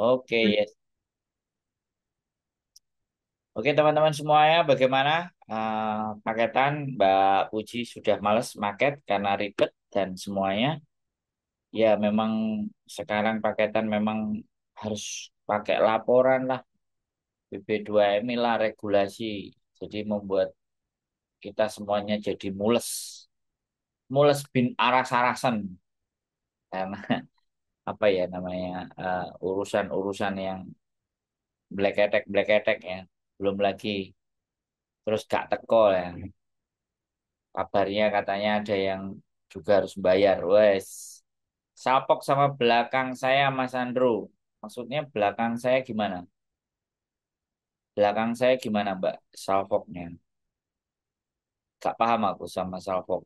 Oke, yes. Oke, teman-teman semuanya, bagaimana Uh, paketan Mbak Puji sudah males market karena ribet dan semuanya. Ya, memang sekarang paketan memang harus pakai laporan lah, BB2MI lah, regulasi. Jadi membuat kita semuanya jadi mules. Mules bin aras-arasan. Karena apa ya namanya eh, urusan-urusan yang black attack black attack ya belum lagi terus gak teko ya kabarnya katanya ada yang juga harus bayar wes sapok sama belakang saya Mas Andru maksudnya belakang saya gimana belakang saya gimana Mbak salvoknya gak paham aku sama salvok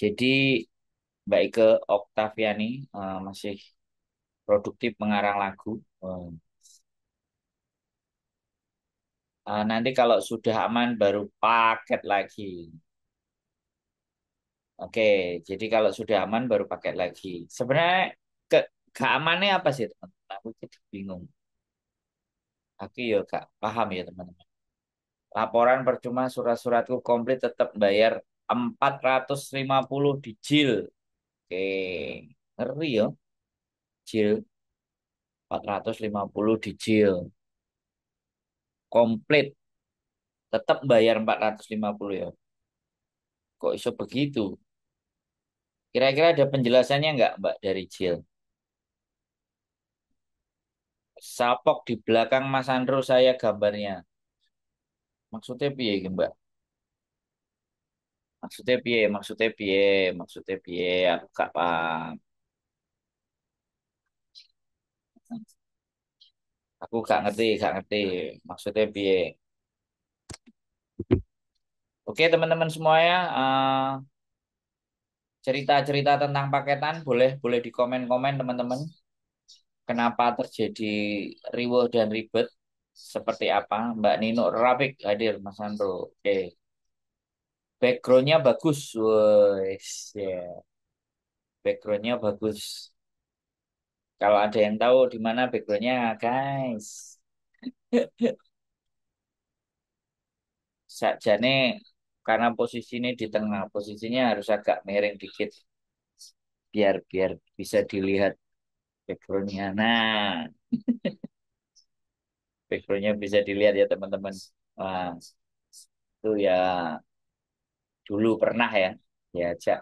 jadi Mbak Ike Oktaviani uh, eh, masih produktif mengarang lagu. Uh, uh, nanti kalau sudah aman baru paket lagi. Oke, jadi kalau sudah aman baru paket lagi. Sebenarnya ke keamannya apa sih teman-teman? Aku jadi bingung. Aku ya gak paham ya teman-teman. Laporan percuma surat-suratku komplit tetap bayar 450 dijil. Oke, ngeri ya. Jil 450 di jil. Komplit. Tetap bayar 450 ya. Kok iso begitu? Kira-kira ada penjelasannya nggak Mbak dari Jil? Sapok di belakang Mas Andro saya gambarnya. Maksudnya piye Mbak? Maksudnya piye, maksudnya piye, maksudnya piye, aku gak paham. Aku gak ngerti, gak ngerti. Maksudnya piye. Oke, teman-teman semuanya, cerita eh, cerita-cerita tentang paketan boleh boleh di komen komen teman-teman. Kenapa terjadi riwo dan ribet? Seperti apa? Mbak Nino Rapik hadir, Mas Andro. Oke backgroundnya bagus wes ya yeah. backgroundnya bagus kalau ada yang tahu di mana backgroundnya guys sakjane karena posisi ini di tengah posisinya harus agak miring dikit biar biar bisa dilihat backgroundnya nah backgroundnya bisa dilihat ya teman-teman wah itu ya dulu pernah ya diajak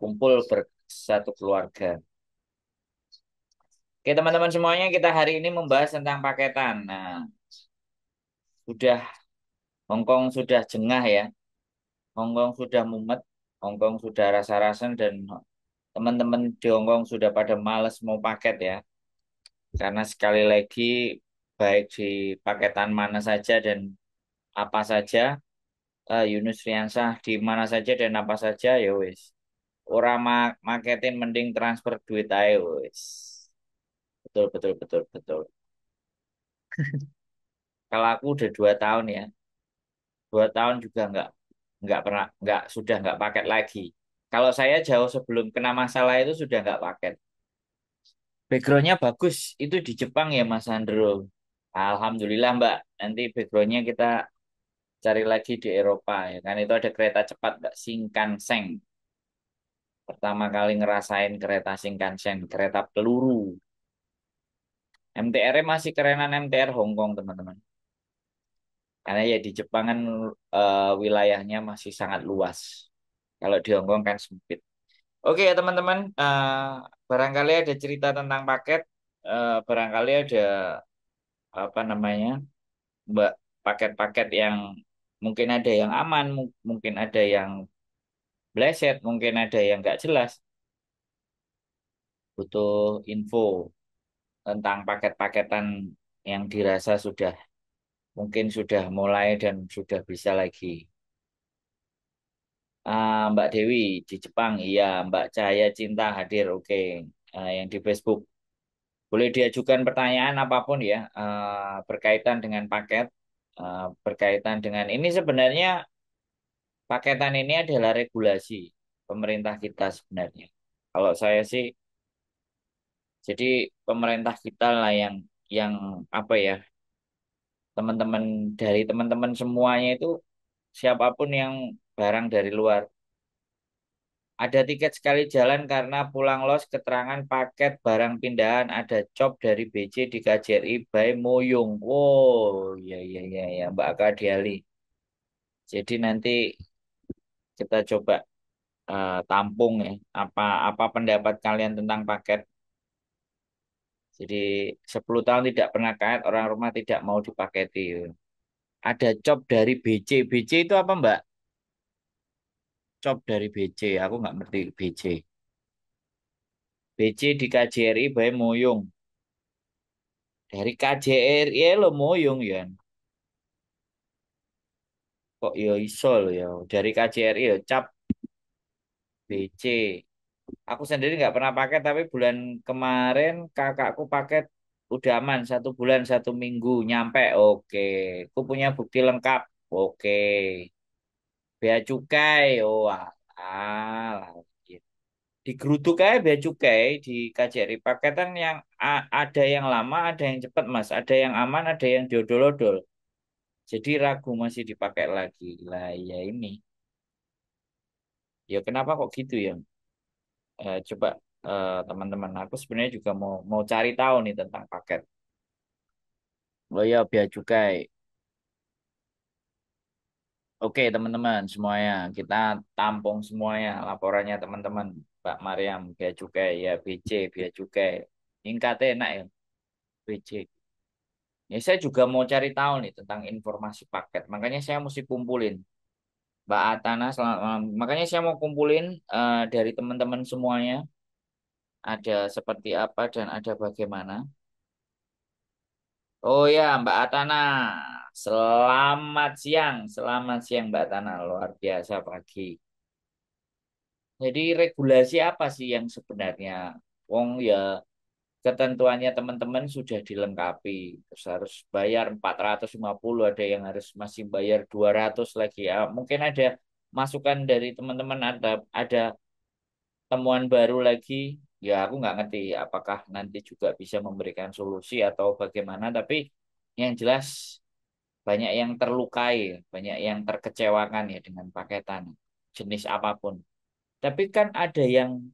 kumpul bersatu keluarga. Oke teman-teman semuanya kita hari ini membahas tentang paketan. Nah sudah Hongkong sudah jengah ya, Hongkong sudah mumet, Hongkong sudah rasa-rasan dan teman-teman di Hongkong sudah pada males mau paket ya. Karena sekali lagi baik di paketan mana saja dan apa saja uh, Yunus Riansah di mana saja dan apa saja ya wis ora mak marketing mending transfer duit aja wis betul betul betul betul kalau aku udah dua tahun ya dua tahun juga nggak nggak pernah nggak sudah nggak paket lagi kalau saya jauh sebelum kena masalah itu sudah nggak paket backgroundnya bagus itu di Jepang ya Mas Andro Alhamdulillah Mbak nanti backgroundnya kita cari lagi di Eropa ya kan itu ada kereta cepat nggak Shinkansen pertama kali ngerasain kereta Shinkansen kereta peluru MTR masih kerenan MTR Hongkong teman-teman karena ya di Jepang kan uh, wilayahnya masih sangat luas kalau di Hongkong kan sempit Oke ya teman-teman, uh, barangkali ada cerita tentang paket, uh, barangkali ada apa namanya, mbak paket-paket yang mungkin ada yang aman mungkin ada yang bleset mungkin ada yang nggak jelas butuh info tentang paket-paketan yang dirasa sudah mungkin sudah mulai dan sudah bisa lagi Uh, Mbak Dewi di Jepang, iya. Mbak Cahaya Cinta hadir, oke. Uh, yang di Facebook. Boleh diajukan pertanyaan apapun ya, uh, berkaitan dengan paket. Eh, berkaitan dengan ini sebenarnya paketan ini adalah regulasi pemerintah kita sebenarnya. Kalau saya sih, jadi pemerintah kita lah yang yang apa ya teman-teman dari teman-teman semuanya itu siapapun yang barang dari luar ada tiket sekali jalan karena pulang los keterangan paket barang pindahan ada cop dari BC di KJRI by Moyung. Wow, ya ya ya ya Mbak Kadiali. Jadi nanti kita coba uh, tampung ya apa apa pendapat kalian tentang paket. Jadi 10 tahun tidak pernah kaget orang rumah tidak mau dipaketi. Ada cop dari BC. BC itu apa, Mbak? cop dari BC. Aku nggak ngerti BC. BC di KJRI bae moyung Dari KJRI lo moyung ya. Kok ya iso lo ya. Dari KJRI ya cap BC. Aku sendiri nggak pernah pakai tapi bulan kemarin kakakku pakai udah aman satu bulan satu minggu nyampe. Oke, aku punya bukti lengkap. Oke. Bea cukai. Oh, di iya. Digeruduk aja bea cukai di KJRI paketan yang ada yang lama, ada yang cepat, Mas. Ada yang aman, ada yang diodol-odol. Jadi ragu masih dipakai lagi. Lah, ya ini. Ya kenapa kok gitu ya? Eh, coba eh, teman-teman, aku sebenarnya juga mau mau cari tahu nih tentang paket. Oh ya, bea cukai. Oke, teman-teman semuanya, kita tampung semuanya laporannya teman-teman. Pak Mariam, biaya cukai, ya BC, biaya cukai. Ingkatnya enak ya, BC. Ya, saya juga mau cari tahu nih tentang informasi paket. Makanya saya mesti kumpulin. Mbak Atana, selamat malam. Makanya saya mau kumpulin uh, dari teman-teman semuanya. Ada seperti apa dan ada bagaimana. Oh ya, Mbak Atana. Selamat siang, selamat siang Mbak Tana, luar biasa pagi. Jadi regulasi apa sih yang sebenarnya? Wong ya ketentuannya teman-teman sudah dilengkapi. Terus harus bayar 450, ada yang harus masih bayar 200 lagi. Ya, mungkin ada masukan dari teman-teman ada ada temuan baru lagi ya aku nggak ngerti apakah nanti juga bisa memberikan solusi atau bagaimana tapi yang jelas banyak yang terlukai, banyak yang terkecewakan ya dengan paketan jenis apapun. Tapi kan ada yang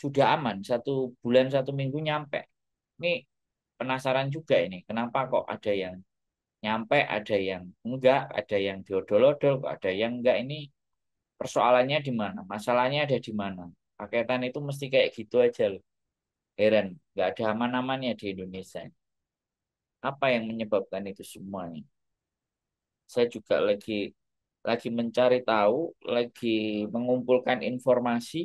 sudah aman satu bulan satu minggu nyampe. Ini penasaran juga ini kenapa kok ada yang nyampe, ada yang enggak, ada yang diodol-odol, ada yang enggak ini persoalannya di mana, masalahnya ada di mana. Paketan itu mesti kayak gitu aja loh. Heran, nggak ada aman-amannya di Indonesia apa yang menyebabkan itu semua nih saya juga lagi lagi mencari tahu lagi mengumpulkan informasi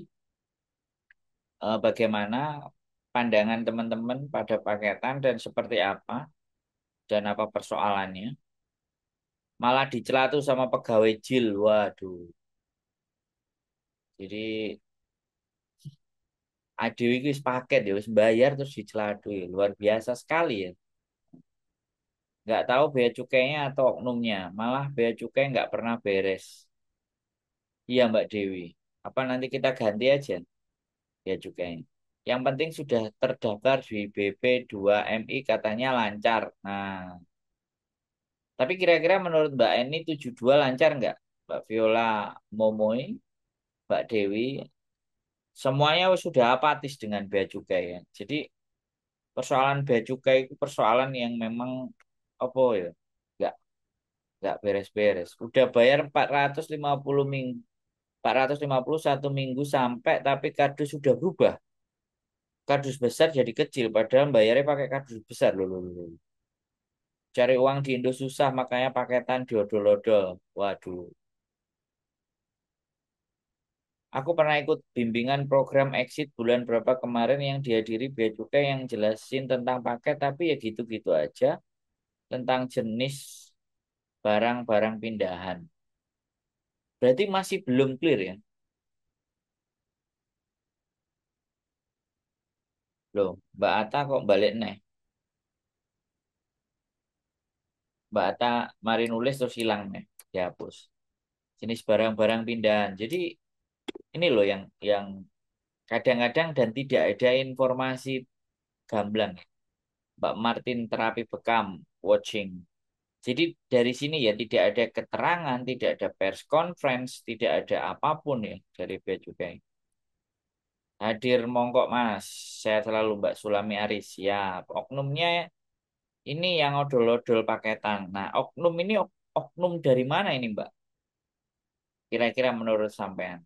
eh, bagaimana pandangan teman-teman pada paketan dan seperti apa dan apa persoalannya malah dicela sama pegawai jil waduh jadi Adewi paket ya bayar terus diceladu ya, luar biasa sekali ya nggak tahu bea cukainya atau oknumnya, malah bea cukai nggak pernah beres. Iya Mbak Dewi, apa nanti kita ganti aja bea cukainya. Yang penting sudah terdaftar di BP2MI katanya lancar. Nah, tapi kira-kira menurut Mbak Eni 72 lancar nggak? Mbak Viola Momoi, Mbak Dewi, semuanya sudah apatis dengan bea cukai ya. Jadi persoalan bea cukai itu persoalan yang memang apa ya Enggak. Enggak beres-beres udah bayar 450 minggu 450 satu minggu sampai tapi kardus sudah berubah kardus besar jadi kecil padahal bayarnya pakai kardus besar lho lho cari uang di Indo susah makanya paketan diodol-odol waduh Aku pernah ikut bimbingan program exit bulan berapa kemarin yang dihadiri Bea Cukai yang jelasin tentang paket, tapi ya gitu-gitu aja tentang jenis barang-barang pindahan. Berarti masih belum clear ya? Loh, Mbak Ata kok balik nih? Mbak Ata mari nulis terus hilang nih, dihapus. Jenis barang-barang pindahan. Jadi ini loh yang yang kadang-kadang dan tidak ada informasi gamblang. Mbak Martin terapi bekam watching. Jadi dari sini ya tidak ada keterangan, tidak ada press conference, tidak ada apapun ya dari Bea Cukai. Hadir mongkok mas, saya selalu Mbak Sulami Aris. Ya, oknumnya ini yang odol-odol paketan. Nah, oknum ini oknum dari mana ini Mbak? Kira-kira menurut sampean?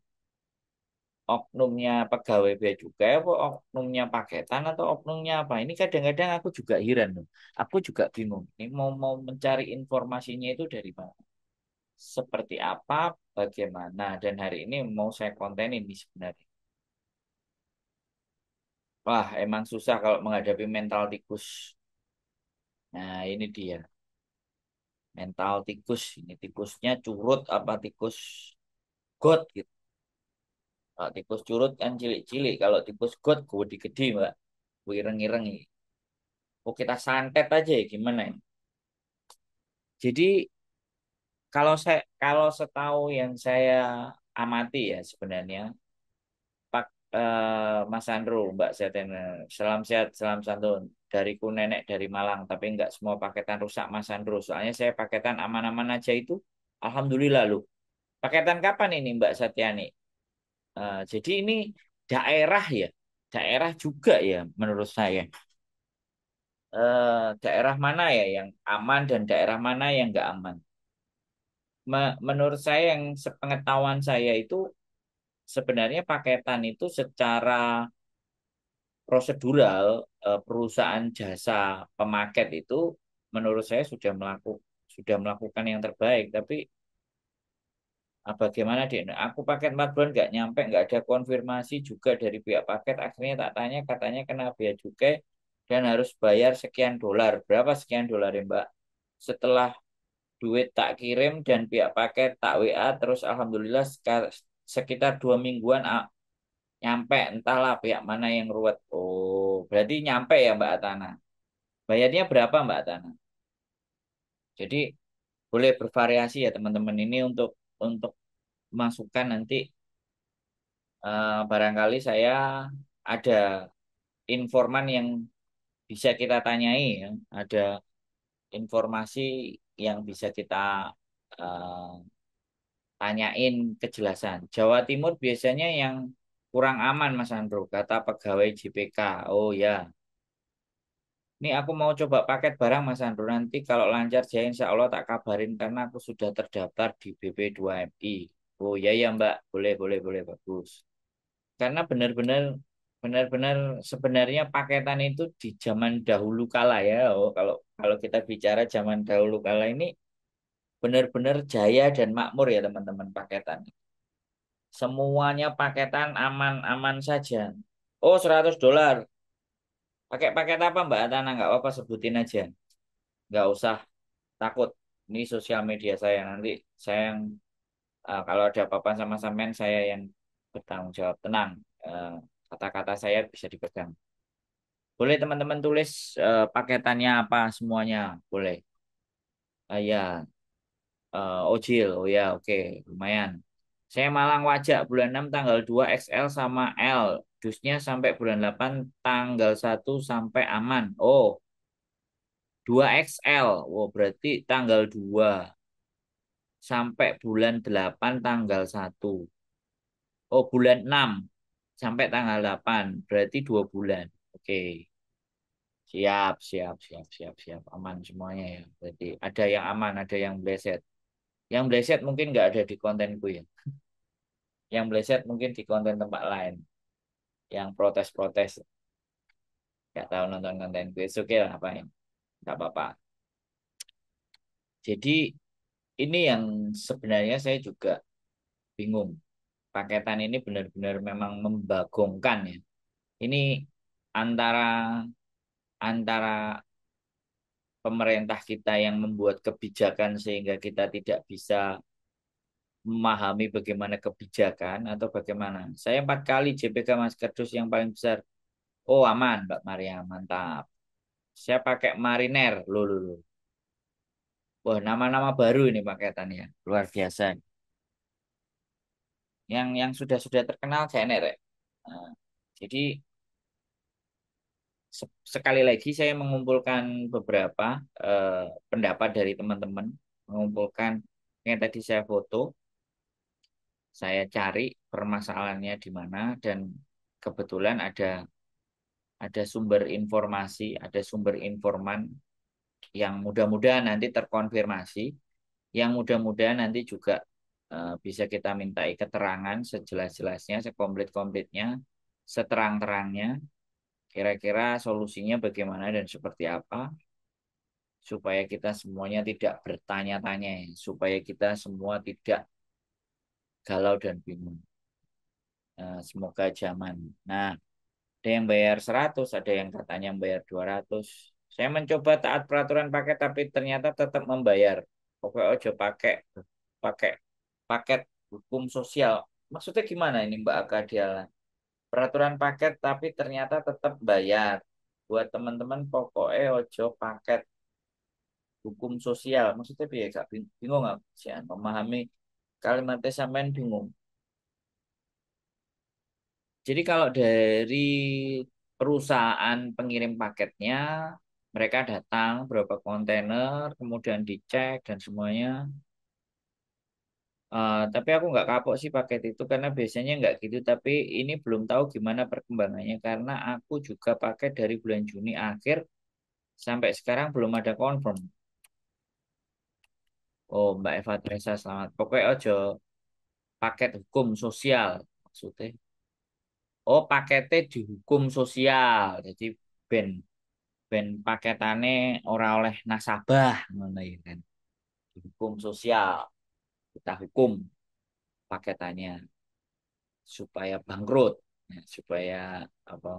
oknumnya pegawai bea cukai apa oknumnya paketan atau oknumnya apa ini kadang-kadang aku juga heran loh aku juga bingung ini mau mau mencari informasinya itu dari mana seperti apa bagaimana dan hari ini mau saya konten ini sebenarnya wah emang susah kalau menghadapi mental tikus nah ini dia mental tikus ini tikusnya curut apa tikus got gitu kalau tikus curut kan cilik-cilik, kalau tikus got gue gede Mbak. Gue ireng-ireng. Oh, kita santet aja ya gimana ini? Jadi kalau saya kalau setahu yang saya amati ya sebenarnya Pak eh, Mas Andro, Mbak Setena, salam sehat, salam santun dariku nenek dari Malang, tapi nggak semua paketan rusak Mas Andro. Soalnya saya paketan aman-aman aja itu, alhamdulillah lu Paketan kapan ini Mbak Satyani? Eh, jadi ini daerah ya, daerah juga ya menurut saya. Eh, daerah mana ya yang aman dan daerah mana yang nggak aman. menurut saya yang sepengetahuan saya itu sebenarnya paketan itu secara prosedural eh, perusahaan jasa pemaket itu menurut saya sudah melakukan sudah melakukan yang terbaik tapi Ah, bagaimana di nah, aku paket 4 bulan nggak nyampe nggak ada konfirmasi juga dari pihak paket akhirnya tak tanya katanya kena biaya cukai dan harus bayar sekian dolar berapa sekian dolar ya mbak setelah duit tak kirim dan pihak paket tak WA terus alhamdulillah sekitar dua mingguan ah, nyampe entahlah pihak mana yang ruwet oh berarti nyampe ya mbak Atana bayarnya berapa mbak Atana jadi boleh bervariasi ya teman-teman ini untuk untuk masukan nanti uh, barangkali saya ada informan yang bisa kita tanyai ya. ada informasi yang bisa kita uh, tanyain kejelasan Jawa Timur biasanya yang kurang aman Mas Andro kata pegawai JPK oh ya ini aku mau coba paket barang Mas Andro nanti kalau lancar saya insya Allah tak kabarin karena aku sudah terdaftar di BP2MI. Oh ya ya Mbak, boleh boleh boleh bagus. Karena benar-benar benar-benar sebenarnya paketan itu di zaman dahulu kala ya. Oh, kalau kalau kita bicara zaman dahulu kala ini benar-benar jaya dan makmur ya teman-teman paketan. Semuanya paketan aman-aman saja. Oh 100 dolar, Pakai paket apa Mbak Atana? Nggak apa-apa sebutin aja. Nggak usah takut. Ini sosial media saya nanti saya yang uh, kalau ada apa-apa sama sampean saya yang bertanggung jawab. Tenang, eh, kata-kata uh, saya bisa dipegang. Boleh teman-teman tulis uh, paketannya apa semuanya, boleh. Uh, ya, uh, Ojil, oh ya oke, okay. lumayan. Saya Malang Wajak bulan 6 tanggal 2 XL sama L Jusnya sampai bulan 8 tanggal 1 sampai aman. Oh. 2XL. Oh, berarti tanggal 2 sampai bulan 8 tanggal 1. Oh, bulan 6 sampai tanggal 8. Berarti 2 bulan. Oke. Okay. Siap, siap, siap, siap, siap. Aman semuanya ya. Berarti ada yang aman, ada yang bleset. Yang bleset mungkin nggak ada di kontenku ya. Yang bleset mungkin di konten tempat lain yang protes-protes nggak tahu nonton konten gue oke okay lah ngapain nggak apa-apa jadi ini yang sebenarnya saya juga bingung paketan ini benar-benar memang membagongkan ya ini antara antara pemerintah kita yang membuat kebijakan sehingga kita tidak bisa memahami bagaimana kebijakan atau bagaimana. Saya empat kali JPK Mas Kerdus yang paling besar. Oh aman Mbak Maria, mantap. Saya pakai Mariner, lo lo lo. Wah nama-nama baru ini pakai paketannya, luar biasa. Yang yang sudah sudah terkenal CNR. Ya. Nah, jadi se sekali lagi saya mengumpulkan beberapa eh, pendapat dari teman-teman, mengumpulkan yang tadi saya foto, saya cari permasalahannya di mana dan kebetulan ada ada sumber informasi, ada sumber informan yang mudah-mudahan nanti terkonfirmasi, yang mudah-mudahan nanti juga eh, bisa kita mintai keterangan sejelas-jelasnya, sekomplit-komplitnya, seterang-terangnya, kira-kira solusinya bagaimana dan seperti apa, supaya kita semuanya tidak bertanya-tanya, supaya kita semua tidak galau dan bingung. Eh, semoga zaman. Nah, ada yang bayar 100, ada yang katanya bayar 200. Saya mencoba taat peraturan paket tapi ternyata tetap membayar. Pokoknya ojo pakai pakai paket hukum sosial. Maksudnya gimana ini Mbak Akadiala? Peraturan paket tapi ternyata tetap bayar. Buat teman-teman pokoknya ojo paket hukum sosial. Maksudnya biar bingung nggak sih memahami kalimatnya sampean bingung. Jadi kalau dari perusahaan pengirim paketnya, mereka datang berapa kontainer, kemudian dicek dan semuanya. Uh, tapi aku nggak kapok sih paket itu karena biasanya nggak gitu. Tapi ini belum tahu gimana perkembangannya karena aku juga pakai dari bulan Juni akhir sampai sekarang belum ada confirm. Oh, Mbak Eva Teresa selamat. Pokoknya ojo paket hukum sosial maksudnya. Oh, paketnya di hukum sosial. Jadi ben ben paketane ora oleh nasabah ngono ya kan. Di Hukum sosial. Kita hukum paketannya supaya bangkrut, nah, supaya apa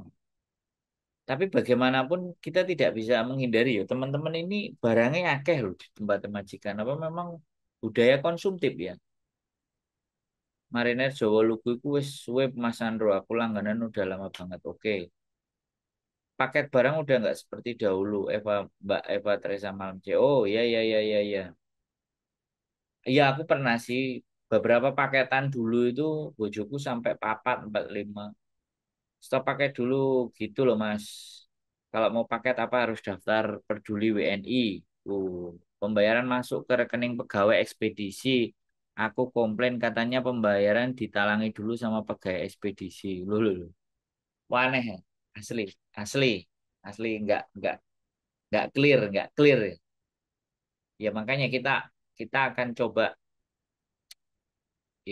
tapi bagaimanapun kita tidak bisa menghindari ya teman-teman ini barangnya akeh loh di tempat majikan apa memang budaya konsumtif ya Mariner Jawa Lugu itu wis web Mas Andro aku langganan udah lama banget oke paket barang udah nggak seperti dahulu Eva Mbak Eva Teresa Malam C oh ya ya ya ya ya Ya aku pernah sih beberapa paketan dulu itu bojoku sampai papat empat lima stop pakai dulu gitu loh mas kalau mau paket apa harus daftar peduli WNI uh pembayaran masuk ke rekening pegawai ekspedisi aku komplain katanya pembayaran ditalangi dulu sama pegawai ekspedisi lu lu aneh waneh ya. asli asli asli nggak nggak nggak clear nggak clear ya, ya makanya kita kita akan coba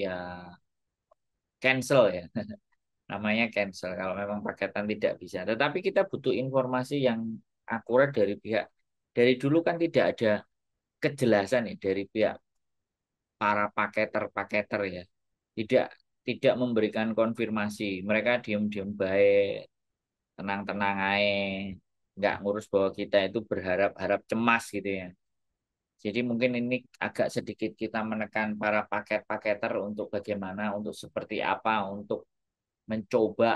ya cancel ya namanya cancel kalau memang paketan tidak bisa. Tetapi kita butuh informasi yang akurat dari pihak dari dulu kan tidak ada kejelasan nih dari pihak para paketer-paketer ya. Tidak tidak memberikan konfirmasi. Mereka diem diem baik, tenang-tenang aja, nggak ngurus bahwa kita itu berharap-harap cemas gitu ya. Jadi mungkin ini agak sedikit kita menekan para paket-paketer untuk bagaimana, untuk seperti apa, untuk mencoba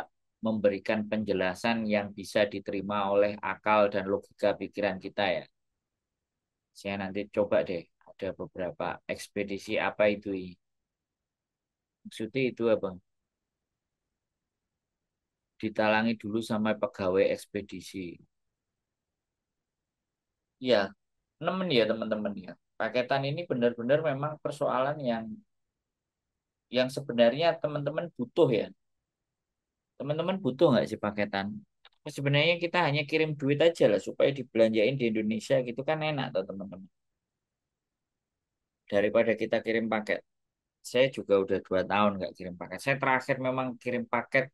memberikan penjelasan yang bisa diterima oleh akal dan logika pikiran kita ya. Saya nanti coba deh ada beberapa ekspedisi apa itu ini. Maksudnya itu abang. Ditalangi dulu sama pegawai ekspedisi. Ya, nemen ya teman-teman ya. Paketan ini benar-benar memang persoalan yang yang sebenarnya teman-teman butuh ya teman-teman butuh nggak sih paketan sebenarnya kita hanya kirim duit aja lah supaya dibelanjain di Indonesia gitu kan enak tuh teman-teman daripada kita kirim paket saya juga udah dua tahun nggak kirim paket saya terakhir memang kirim paket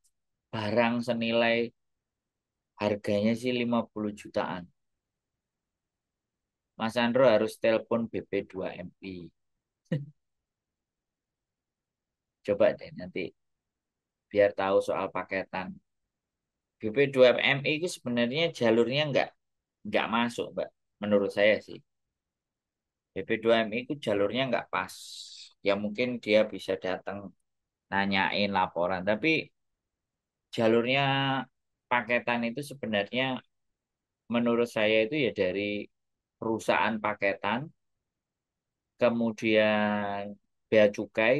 barang senilai harganya sih 50 jutaan Mas Andro harus telepon BP2MI coba deh nanti biar tahu soal paketan. BP2MI itu sebenarnya jalurnya nggak nggak masuk, Mbak. Menurut saya sih. BP2MI itu jalurnya nggak pas. Ya mungkin dia bisa datang nanyain laporan, tapi jalurnya paketan itu sebenarnya menurut saya itu ya dari perusahaan paketan, kemudian bea cukai,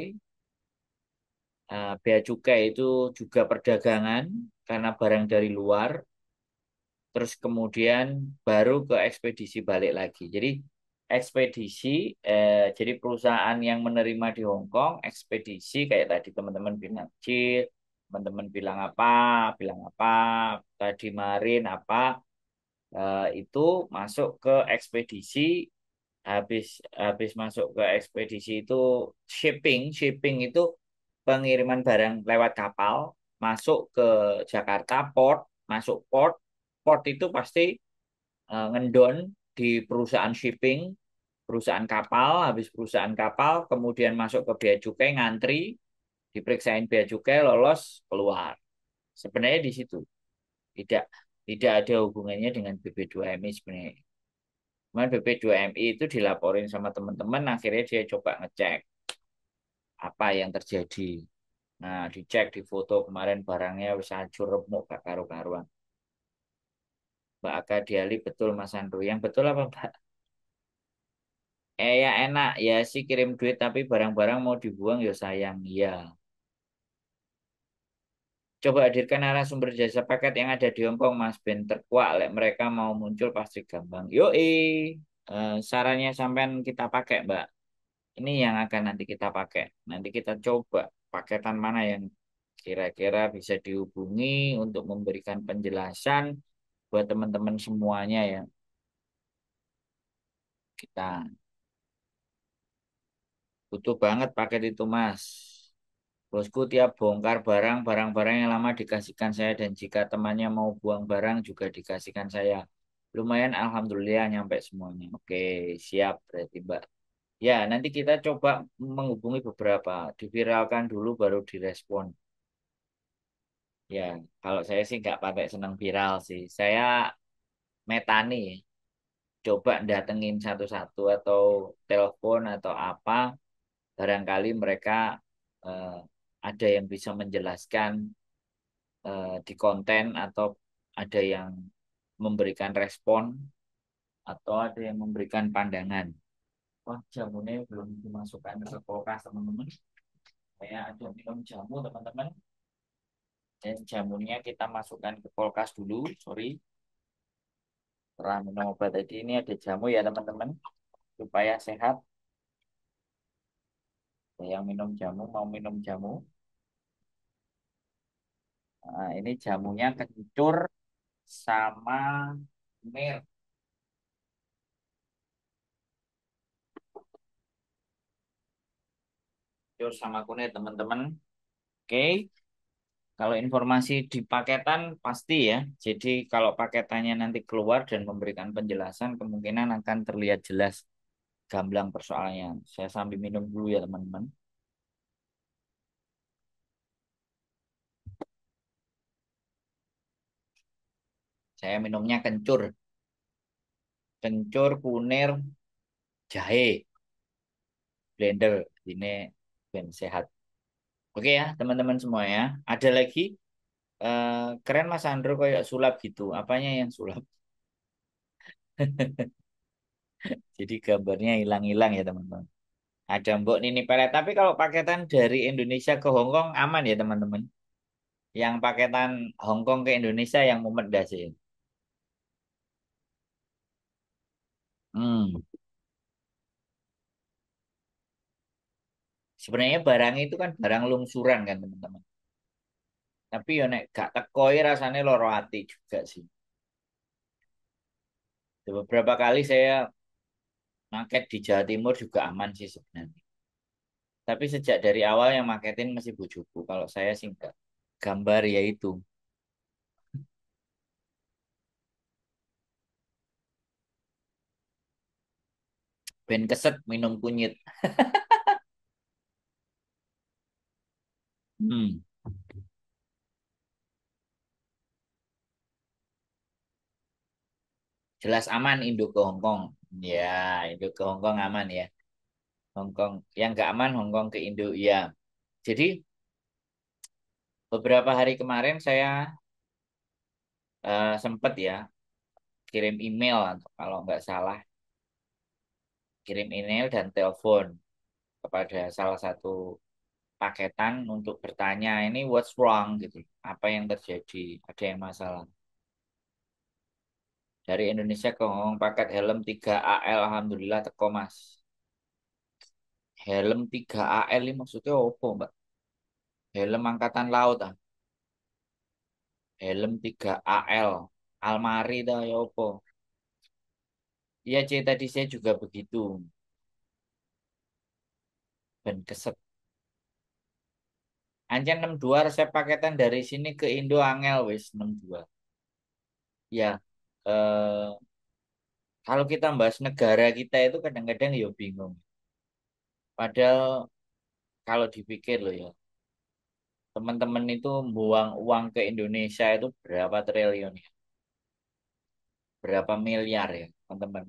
uh, bea cukai itu juga perdagangan karena barang dari luar terus kemudian baru ke ekspedisi balik lagi jadi ekspedisi eh, jadi perusahaan yang menerima di Hong Kong ekspedisi kayak tadi teman-teman bilang cir teman-teman bilang apa bilang apa tadi marin apa eh, itu masuk ke ekspedisi habis habis masuk ke ekspedisi itu shipping shipping itu pengiriman barang lewat kapal masuk ke Jakarta port, masuk port, port itu pasti uh, ngendon di perusahaan shipping, perusahaan kapal, habis perusahaan kapal kemudian masuk ke bea cukai ngantri, diperiksain bea cukai lolos keluar. Sebenarnya di situ. Tidak tidak ada hubungannya dengan BP2MI sebenarnya. Cuman BP2MI itu dilaporin sama teman-teman akhirnya dia coba ngecek apa yang terjadi. Nah, dicek di foto kemarin barangnya wis hancur remuk gak karu-karuan. Mbak Aga Diali betul Mas Andru. Yang betul apa Mbak? Eh ya enak ya sih kirim duit tapi barang-barang mau dibuang ya sayang ya. Coba hadirkan narasumber jasa paket yang ada di Hongkong Mas Ben terkuat, lek mereka mau muncul pasti gampang. Yoi, eh sarannya sampean kita pakai Mbak ini yang akan nanti kita pakai. Nanti kita coba paketan mana yang kira-kira bisa dihubungi untuk memberikan penjelasan buat teman-teman semuanya ya. Kita butuh banget paket itu mas. Bosku tiap bongkar barang, barang-barang yang lama dikasihkan saya dan jika temannya mau buang barang juga dikasihkan saya. Lumayan alhamdulillah nyampe semuanya. Oke, siap berarti Mbak. Ya, nanti kita coba menghubungi beberapa. Diviralkan dulu baru direspon. Ya, kalau saya sih nggak pakai senang viral sih. Saya metani. Coba datengin satu-satu atau telepon atau apa. Barangkali mereka eh, ada yang bisa menjelaskan eh, di konten atau ada yang memberikan respon atau ada yang memberikan pandangan wah jamunya belum dimasukkan ke kulkas teman-teman saya aduk minum jamu teman-teman dan jamunya kita masukkan ke kulkas dulu sorry setelah minum obat tadi ini ada jamu ya teman-teman supaya sehat yang minum jamu mau minum jamu nah, ini jamunya kencur sama mir jujur sama kunir teman-teman. Oke. Okay. Kalau informasi di paketan pasti ya. Jadi kalau paketannya nanti keluar dan memberikan penjelasan kemungkinan akan terlihat jelas gamblang persoalannya. Saya sambil minum dulu ya teman-teman. Saya minumnya kencur. Kencur, kunir, jahe. Blender. Ini ben sehat. Oke ya, teman-teman semua ya. Ada lagi eh, keren Mas Andro kayak sulap gitu. Apanya yang sulap? Jadi gambarnya hilang-hilang ya, teman-teman. Ada Mbok Nini Pelet, tapi kalau paketan dari Indonesia ke Hong Kong aman ya, teman-teman. Yang paketan Hong Kong ke Indonesia yang mumet dah sih. Ya. Hmm. sebenarnya barang itu kan barang lungsuran kan teman-teman tapi yo ya nek gak tekoi rasanya loro hati juga sih ya, beberapa kali saya market di Jawa Timur juga aman sih sebenarnya tapi sejak dari awal yang marketing masih bujuku kalau saya singkat gambar yaitu ben keset minum kunyit Hmm. Jelas aman induk ke Hong Kong. Ya, induk ke Hong Kong aman ya. Hong Kong yang nggak aman Hong Kong ke induk ya. Jadi beberapa hari kemarin saya uh, eh, sempat ya kirim email kalau nggak salah kirim email dan telepon kepada salah satu paketan untuk bertanya ini what's wrong gitu apa yang terjadi ada yang masalah dari Indonesia ke Hongkong paket helm 3AL alhamdulillah teko mas helm 3AL ini maksudnya apa mbak helm angkatan laut ah helm 3AL almari dah ya apa iya C tadi saya juga begitu ben keset Anjen 62 resep paketan dari sini ke Indo angel wis 62. Ya, eh, kalau kita bahas negara kita itu kadang-kadang ya bingung. Padahal kalau dipikir loh ya, teman-teman itu buang uang ke Indonesia itu berapa triliun ya? Berapa miliar ya, teman-teman?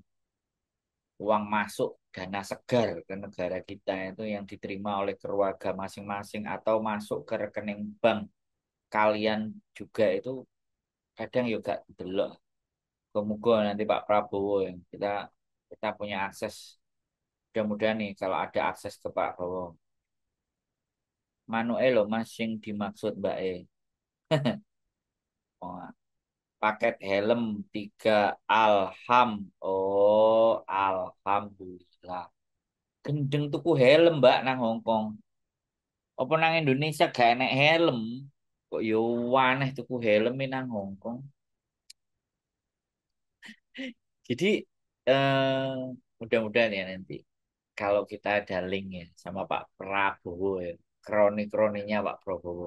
Uang masuk dana segar ke negara kita itu yang diterima oleh keluarga masing-masing atau masuk ke rekening bank kalian juga itu kadang juga ya delok kemuka nanti Pak Prabowo yang kita kita punya akses mudah-mudahan nih kalau ada akses ke Pak Prabowo manuel lo masing dimaksud Mbak E oh, paket helm tiga alham oh alhamdulillah lah, gendeng tuku helm Mbak nang Hongkong. Apa nang Indonesia gak enak helm? Kok yo aneh tuku helm e nang Hongkong. Jadi eh, mudah-mudahan ya nanti kalau kita ada link ya sama Pak Prabowo ya, kroni-kroninya Pak Prabowo.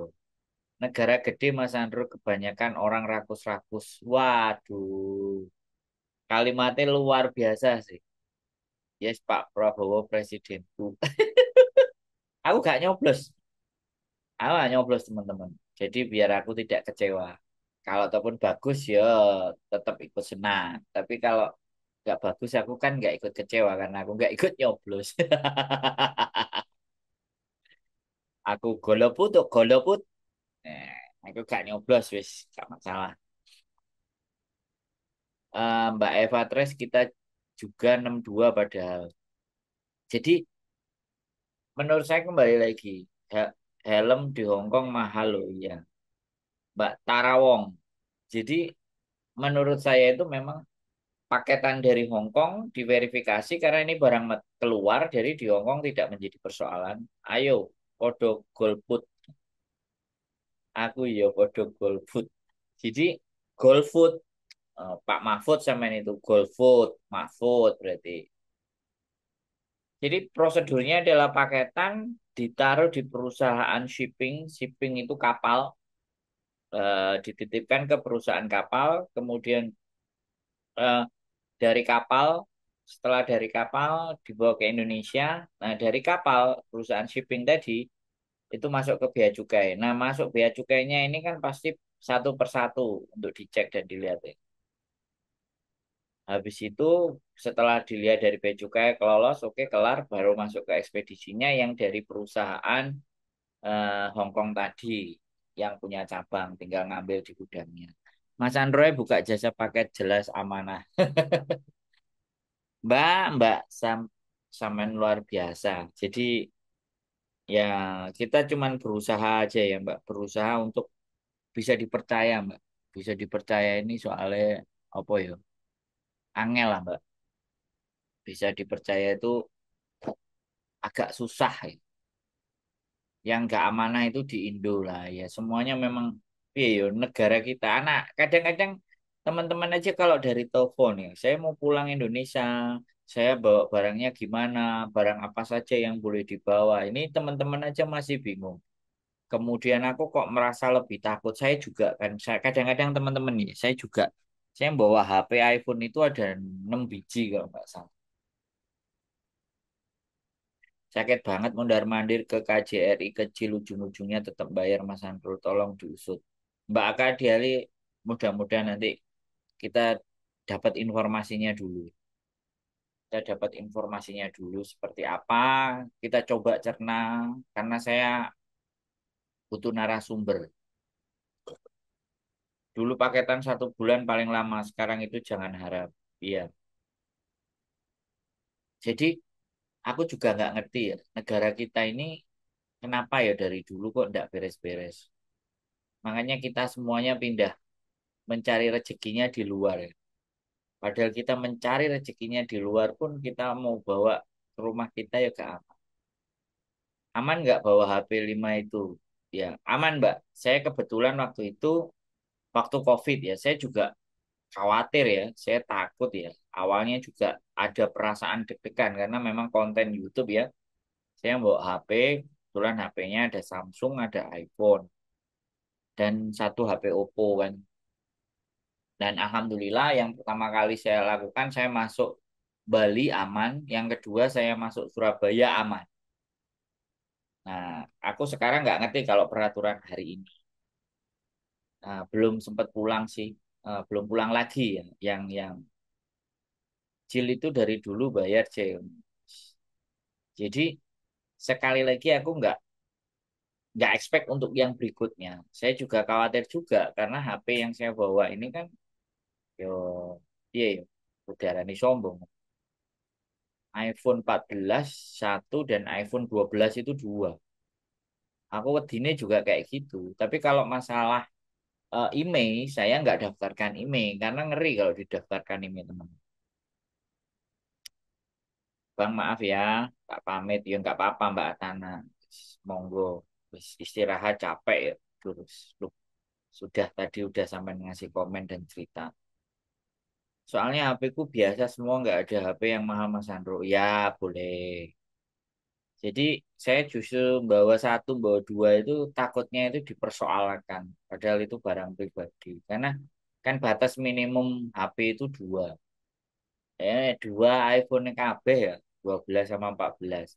Negara gede Mas Andro kebanyakan orang rakus-rakus. Waduh. Kalimatnya luar biasa sih. Yes Pak Prabowo presidenku. aku gak nyoblos. Aku gak nyoblos teman-teman. Jadi biar aku tidak kecewa. Kalau ataupun bagus ya tetap ikut senang. Tapi kalau gak bagus aku kan gak ikut kecewa karena aku gak ikut nyoblos. aku goloput tuh goloput. Nah, aku gak nyoblos wis gak masalah. Uh, Mbak Eva Tres kita juga 62 padahal. Jadi menurut saya kembali lagi helm di Hong Kong mahal loh ya. Mbak Tarawong. Jadi menurut saya itu memang paketan dari Hong Kong diverifikasi karena ini barang keluar dari di Hong Kong tidak menjadi persoalan. Ayo, podo golput. Aku ya podo golput. Jadi golput Eh, Pak Mahfud sama itu Golfood Mahfud berarti jadi prosedurnya adalah paketan ditaruh di perusahaan shipping shipping itu kapal uh, dititipkan ke perusahaan kapal kemudian uh, dari kapal setelah dari kapal dibawa ke Indonesia nah dari kapal perusahaan shipping tadi itu masuk ke bea cukai. Nah, masuk bea cukainya ini kan pasti satu persatu untuk dicek dan dilihat. Ya habis itu setelah dilihat dari bea cukai oke okay, kelar baru masuk ke ekspedisinya yang dari perusahaan eh, Hong Kong tadi yang punya cabang tinggal ngambil di gudangnya Mas Androy buka jasa paket jelas amanah Mbak Mbak sam samen luar biasa jadi ya kita cuman berusaha aja ya Mbak berusaha untuk bisa dipercaya Mbak bisa dipercaya ini soalnya apa ya angel lah mbak bisa dipercaya itu agak susah ya. yang nggak amanah itu di Indo lah ya semuanya memang iya yo ya, negara kita anak kadang-kadang teman-teman aja kalau dari telepon ya saya mau pulang Indonesia saya bawa barangnya gimana barang apa saja yang boleh dibawa ini teman-teman aja masih bingung kemudian aku kok merasa lebih takut saya juga kan saya kadang-kadang teman-teman nih ya, saya juga saya bawa HP iPhone itu ada 6 biji kalau nggak salah sakit banget mundar mandir ke KJRI kecil ujung-ujungnya tetap bayar Mas Andro tolong diusut Mbak Aka Diali mudah-mudahan nanti kita dapat informasinya dulu kita dapat informasinya dulu seperti apa kita coba cerna karena saya butuh narasumber Dulu paketan satu bulan paling lama, sekarang itu jangan harap. Iya. Jadi aku juga nggak ngerti ya, negara kita ini kenapa ya dari dulu kok nggak beres-beres. Makanya kita semuanya pindah mencari rezekinya di luar ya. Padahal kita mencari rezekinya di luar pun kita mau bawa ke rumah kita ya ke apa Aman nggak bawa HP 5 itu? Ya aman mbak. Saya kebetulan waktu itu waktu COVID ya, saya juga khawatir ya, saya takut ya. Awalnya juga ada perasaan deg-degan karena memang konten YouTube ya. Saya bawa HP, kebetulan HP-nya ada Samsung, ada iPhone. Dan satu HP Oppo kan. Dan alhamdulillah yang pertama kali saya lakukan saya masuk Bali aman, yang kedua saya masuk Surabaya aman. Nah, aku sekarang nggak ngerti kalau peraturan hari ini. Nah, belum sempat pulang sih, uh, belum pulang lagi ya. Yang yang Cil itu dari dulu bayar Cil. Jadi sekali lagi aku nggak nggak expect untuk yang berikutnya. Saya juga khawatir juga karena HP yang saya bawa ini kan, yo, iya, yo, iya, udara ini sombong. iPhone 14 satu dan iPhone 12 itu dua. Aku wedine juga kayak gitu. Tapi kalau masalah uh, eh, IMEI, saya nggak daftarkan IMEI karena ngeri kalau didaftarkan IMEI teman. Bang maaf ya, nggak pamit, ya nggak apa-apa Mbak Atana. Monggo, istirahat capek ya, terus. lu sudah tadi udah sampai ngasih komen dan cerita. Soalnya HP ku biasa semua nggak ada HP yang mahal Mas Andro. Ya boleh. Jadi saya justru bawa satu, bawa dua itu takutnya itu dipersoalkan. Padahal itu barang pribadi. Karena kan batas minimum HP itu dua. Eh, dua iPhone KB ya, 12 sama 14.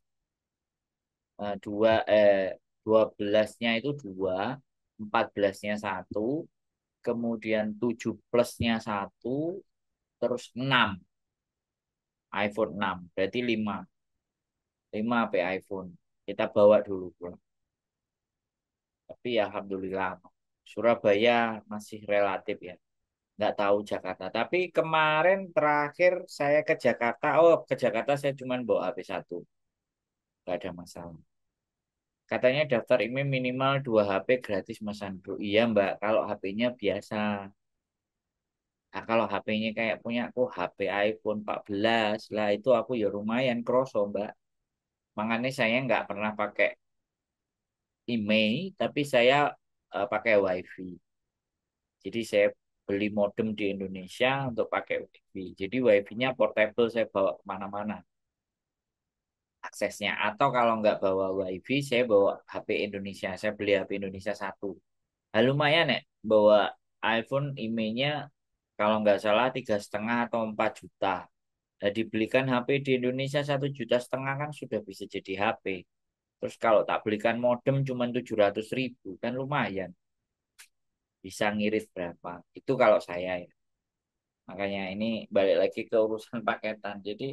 Eh, dua, eh, 12-nya itu dua, 14-nya satu, kemudian 7 plusnya satu, terus enam iPhone 6, berarti lima. 5 HP ya, iPhone kita bawa dulu pulang tapi ya alhamdulillah Surabaya masih relatif ya nggak tahu Jakarta tapi kemarin terakhir saya ke Jakarta oh ke Jakarta saya cuma bawa HP satu nggak ada masalah katanya daftar ini minimal 2 HP gratis Mas Andro iya Mbak kalau HP-nya biasa Nah, kalau HP-nya kayak punya aku oh, HP iPhone 14 lah itu aku ya lumayan kroso mbak. Makanya saya nggak pernah pakai IMEI, tapi saya uh, pakai wifi. Jadi saya beli modem di Indonesia untuk pakai wifi. Jadi wifi-nya portable saya bawa kemana-mana aksesnya. Atau kalau nggak bawa wifi, saya bawa HP Indonesia. Saya beli HP Indonesia satu. Nah, lumayan ya, bawa iPhone IMEI-nya kalau nggak salah tiga setengah atau 4 juta. Nah, dibelikan HP di Indonesia satu juta setengah kan sudah bisa jadi HP. Terus kalau tak belikan modem cuma 700 ribu kan lumayan. Bisa ngirit berapa. Itu kalau saya ya. Makanya ini balik lagi ke urusan paketan. Jadi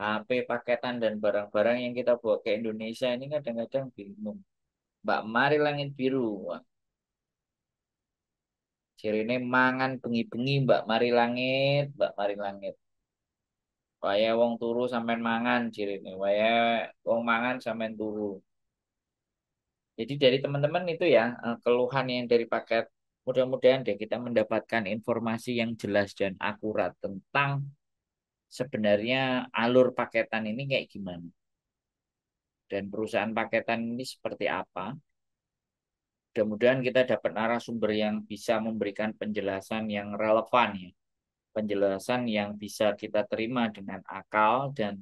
HP paketan dan barang-barang yang kita bawa ke Indonesia ini kadang-kadang bingung. Mbak Mari Langit Biru. Ciri ini mangan bengi-bengi Mbak Mari Langit, Mbak Mari Langit. Waya wong turu sampean mangan ciri cirine. Waya wong mangan sampean turu. Jadi dari teman-teman itu ya eh, keluhan yang dari paket mudah-mudahan deh kita mendapatkan informasi yang jelas dan akurat tentang sebenarnya alur paketan ini kayak gimana. Dan perusahaan paketan ini seperti apa. Mudah-mudahan kita dapat arah sumber yang bisa memberikan penjelasan yang relevan ya penjelasan yang bisa kita terima dengan akal dan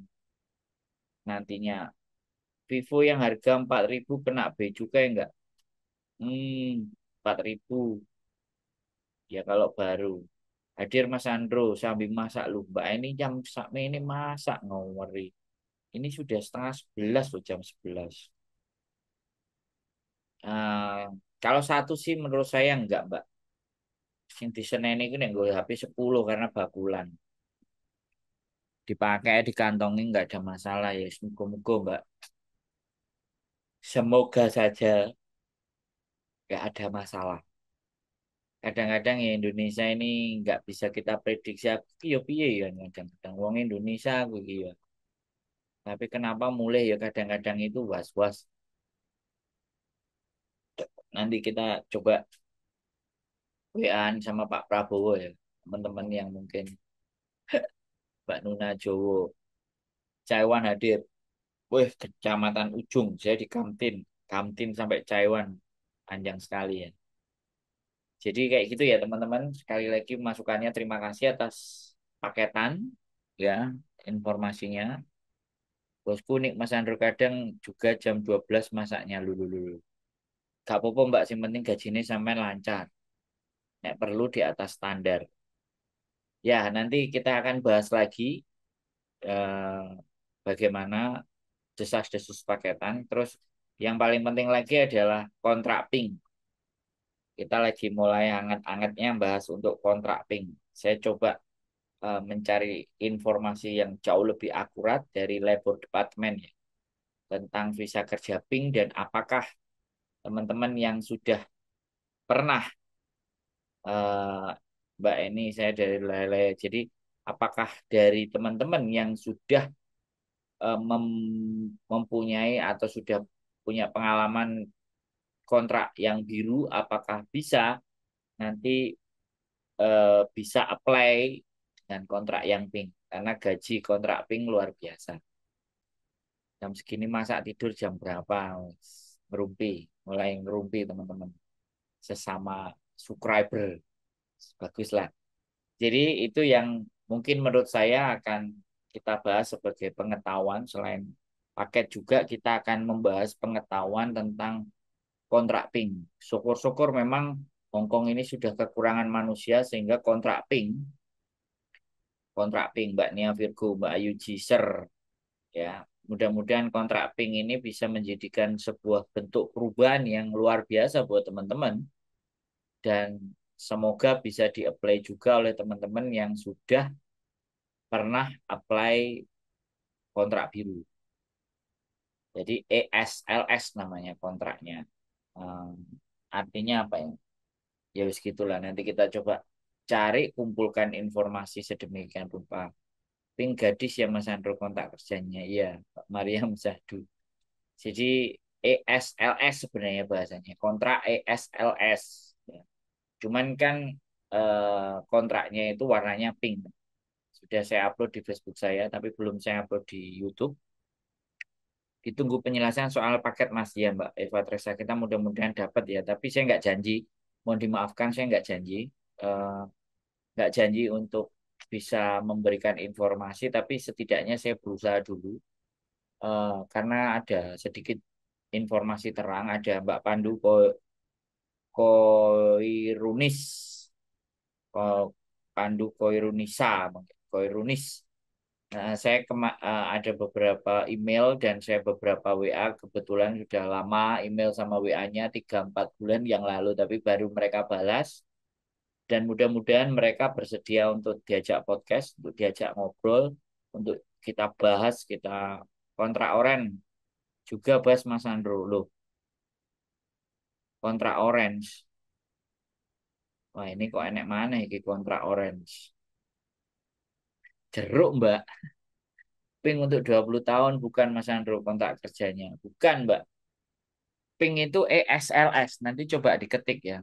nantinya Vivo yang harga 4000 kena B juga ya enggak? Hmm, 4000. Ya kalau baru. Hadir Mas Andro sambil masak lu. Mbak ini jam ini masak ngomori. Ini sudah setengah sebelas loh jam sebelas. Uh, kalau satu sih menurut saya enggak Mbak sing diseneni ku nek gue HP 10 karena bakulan. Dipakai di kantongnya nggak ada masalah ya. semoga moga Mbak. Semoga saja nggak ada masalah. Kadang-kadang ya Indonesia ini nggak bisa kita prediksi Iya, iya, ya kadang-kadang uang Indonesia gue ya. Tapi kenapa mulai ya kadang-kadang itu was-was. Nanti kita coba WA sama Pak Prabowo ya teman-teman yang mungkin Mbak Nuna Jowo Caiwan hadir Wih, kecamatan ujung saya di Kamtin Kamtin sampai Caiwan panjang sekali ya jadi kayak gitu ya teman-teman sekali lagi masukannya terima kasih atas paketan ya informasinya bosku nik Mas Andro kadang juga jam 12 masaknya lulu lulu gak apa-apa mbak sih penting gajinya sampai lancar nek perlu di atas standar. Ya, nanti kita akan bahas lagi eh, bagaimana desas-desus paketan. Terus yang paling penting lagi adalah kontrak pink. Kita lagi mulai hangat-hangatnya bahas untuk kontrak pink. Saya coba eh, mencari informasi yang jauh lebih akurat dari Labor Department ya, tentang visa kerja ping dan apakah teman-teman yang sudah pernah uh, Mbak Eni, saya dari Lele. Jadi apakah dari teman-teman yang sudah uh, mem mempunyai atau sudah punya pengalaman kontrak yang biru, apakah bisa nanti uh, bisa apply dengan kontrak yang pink? Karena gaji kontrak pink luar biasa. Jam segini masa tidur jam berapa? Merumpi, mulai merumpi teman-teman. Sesama subscriber. Baguslah. Jadi itu yang mungkin menurut saya akan kita bahas sebagai pengetahuan selain paket juga kita akan membahas pengetahuan tentang kontrak ping. Syukur-syukur memang Hongkong ini sudah kekurangan manusia sehingga kontrak ping kontrak ping Mbak Nia Virgo, Mbak Ayu Jiser ya. Mudah-mudahan kontrak ping ini bisa menjadikan sebuah bentuk perubahan yang luar biasa buat teman-teman dan semoga bisa di-apply juga oleh teman-teman yang sudah pernah apply kontrak biru. Jadi ESLS namanya kontraknya. Ehm, artinya apa ya? Ya wis gitulah nanti kita coba cari kumpulkan informasi sedemikian rupa. Ping gadis yang Mas Andro kontak kerjanya, iya Pak Mariam Zahdu. Jadi ESLS sebenarnya bahasanya, kontrak ESLS Cuman kan eh, kontraknya itu warnanya pink. Sudah saya upload di Facebook saya, tapi belum saya upload di YouTube. Ditunggu penjelasan soal paket Mas ya Mbak Eva Teresa Kita mudah-mudahan dapat ya, tapi saya nggak janji. Mohon dimaafkan, saya nggak janji. Eh, nggak janji untuk bisa memberikan informasi, tapi setidaknya saya berusaha dulu. Eh, karena ada sedikit informasi terang, ada Mbak Pandu Koirunis Ko, Pandu Koirunisa Koirunis nah, saya kema eh, ada beberapa email dan saya beberapa WA kebetulan sudah lama email sama WA-nya tiga empat bulan yang lalu tapi baru mereka balas dan mudah-mudahan mereka bersedia untuk diajak podcast untuk diajak ngobrol untuk kita bahas kita kontrak oren juga bahas Mas Andro loh kontrak orange wah ini kok enek mana ya kontrak orange jeruk mbak Pink untuk 20 tahun bukan Mas Andro kontrak kerjanya bukan mbak Pink itu ESLS nanti coba diketik ya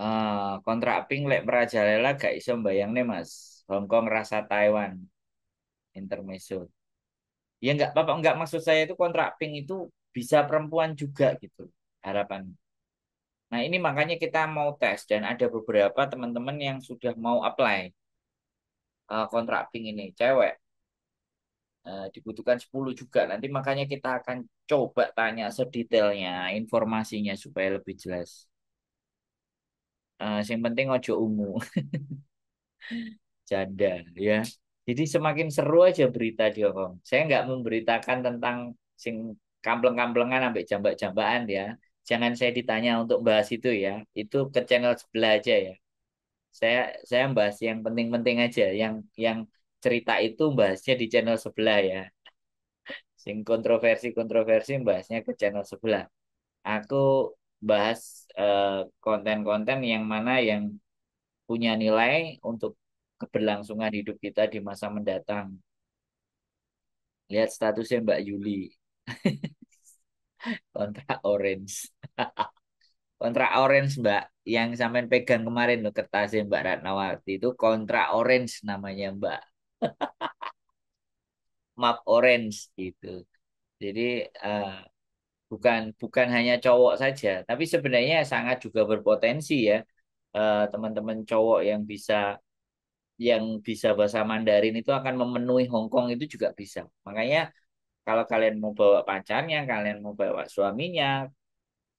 uh, kontrak pink lek merajalela gak iso bayang nih mas Hongkong rasa Taiwan intermezzo ya enggak, bapak enggak maksud saya itu kontrak pink itu bisa perempuan juga gitu harapan. Nah ini makanya kita mau tes dan ada beberapa teman-teman yang sudah mau apply uh, kontrak pink ini cewek eh, dibutuhkan 10 juga nanti makanya kita akan coba tanya sedetailnya informasinya supaya lebih jelas. Uh, yang penting ojo ungu. Janda ya. Jadi semakin seru aja berita di Hongkong. Saya nggak memberitakan tentang sing kampleng-kamplengan sampai jambak jambaan ya. Jangan saya ditanya untuk bahas itu ya. Itu ke channel sebelah aja ya. Saya saya bahas yang penting-penting aja, yang yang cerita itu bahasnya di channel sebelah ya. Sing kontroversi-kontroversi bahasnya ke channel sebelah. Aku bahas eh, konten-konten uh, yang mana yang punya nilai untuk keberlangsungan hidup kita di masa mendatang. Lihat statusnya Mbak Yuli. Kontra orange kontra orange mbak yang sampean pegang kemarin lo kertasnya mbak Ratnawati itu kontra orange namanya mbak map orange gitu jadi uh, bukan bukan hanya cowok saja tapi sebenarnya sangat juga berpotensi ya eh, teman-teman uh, cowok yang bisa yang bisa bahasa Mandarin itu akan memenuhi Hongkong itu juga bisa makanya kalau kalian mau bawa pacarnya, kalian mau bawa suaminya,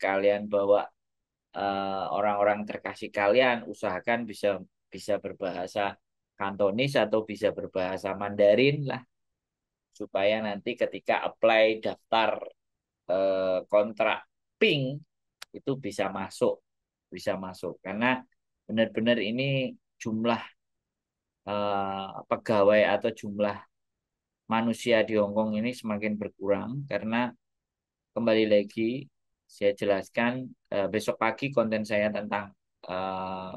kalian bawa eh, orang-orang uh, terkasih kalian, usahakan bisa bisa berbahasa Kantonis atau bisa berbahasa Mandarin lah, supaya nanti ketika apply daftar uh, kontrak ping itu bisa masuk, bisa masuk karena benar-benar ini jumlah uh, pegawai atau jumlah manusia di Hong Kong ini semakin berkurang karena kembali lagi saya jelaskan uh, besok pagi konten saya tentang uh,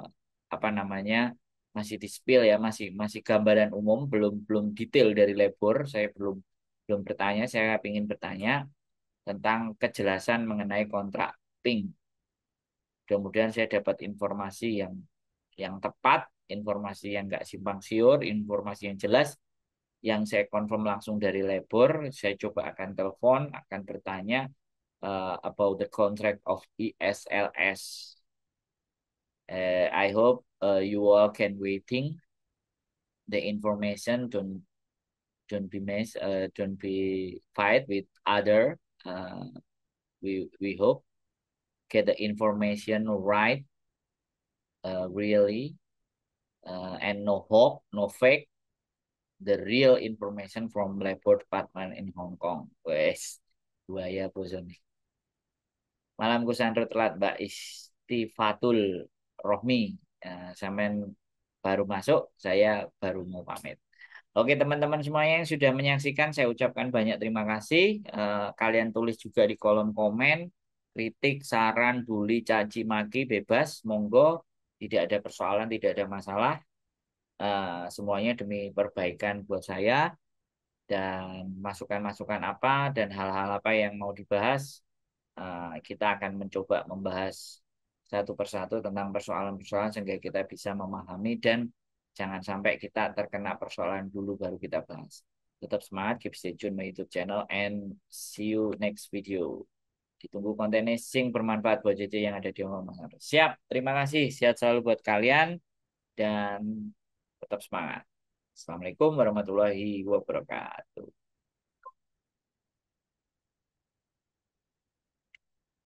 apa namanya masih di spill ya masih masih gambaran umum belum belum detail dari labor saya belum belum bertanya saya ingin bertanya tentang kejelasan mengenai kontrak ting kemudian saya dapat informasi yang yang tepat informasi yang nggak simpang siur informasi yang jelas yang saya confirm langsung dari labor, saya coba akan telepon, akan bertanya uh, about the contract of ESLS. Uh, eh, I hope uh, you all can waiting the information. Don't don't be mess, uh, don't be fight with other. Uh, we we hope get the information right. Uh, really, uh, and no hope, no fake the real information from labor Department in Hong Kong. Wes, buaya bosan nih. Malamku santri telat Mbak Istifatul Rohmi. Uh, baru masuk, saya baru mau pamit. Oke teman-teman semuanya yang sudah menyaksikan, saya ucapkan banyak terima kasih. Eh, kalian tulis juga di kolom komen, kritik, saran, bully, caci maki bebas, monggo. Tidak ada persoalan, tidak ada masalah uh, semuanya demi perbaikan buat saya dan masukan-masukan apa dan hal-hal apa yang mau dibahas uh, kita akan mencoba membahas satu persatu tentang persoalan-persoalan sehingga kita bisa memahami dan jangan sampai kita terkena persoalan dulu baru kita bahas tetap semangat, keep stay tune my YouTube channel, and see you next video. Ditunggu kontennya sing bermanfaat buat JJ yang ada di rumah Siap, terima kasih, sehat selalu buat kalian, dan tetap semangat. Assalamualaikum warahmatullahi wabarakatuh.